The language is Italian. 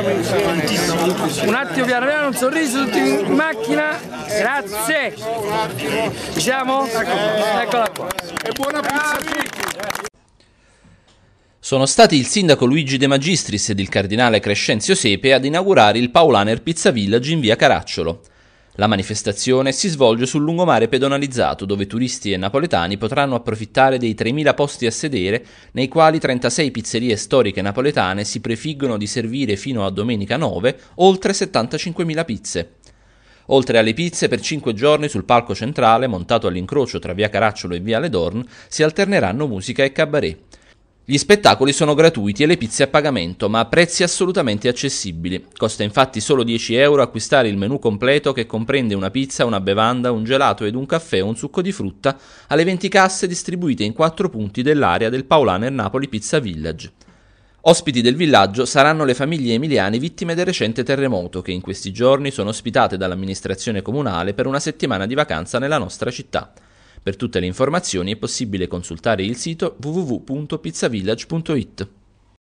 Un attimo piano piano, un sorriso, tutti in macchina. Grazie. Ci siamo? Eccola qua. E buona pizza a tutti. Sono stati il sindaco Luigi De Magistris ed il cardinale Crescenzio Sepe ad inaugurare il Paulaner Pizza Village in via Caracciolo. La manifestazione si svolge sul lungomare pedonalizzato dove turisti e napoletani potranno approfittare dei 3.000 posti a sedere nei quali 36 pizzerie storiche napoletane si prefiggono di servire fino a domenica 9 oltre 75.000 pizze. Oltre alle pizze, per 5 giorni sul palco centrale, montato all'incrocio tra via Caracciolo e via Le Dorn, si alterneranno musica e cabaret. Gli spettacoli sono gratuiti e le pizze a pagamento, ma a prezzi assolutamente accessibili. Costa infatti solo 10 euro acquistare il menù completo che comprende una pizza, una bevanda, un gelato ed un caffè o un succo di frutta alle 20 casse distribuite in 4 punti dell'area del Paulaner Napoli Pizza Village. Ospiti del villaggio saranno le famiglie emiliane vittime del recente terremoto che in questi giorni sono ospitate dall'amministrazione comunale per una settimana di vacanza nella nostra città. Per tutte le informazioni è possibile consultare il sito www.pizzavillage.it.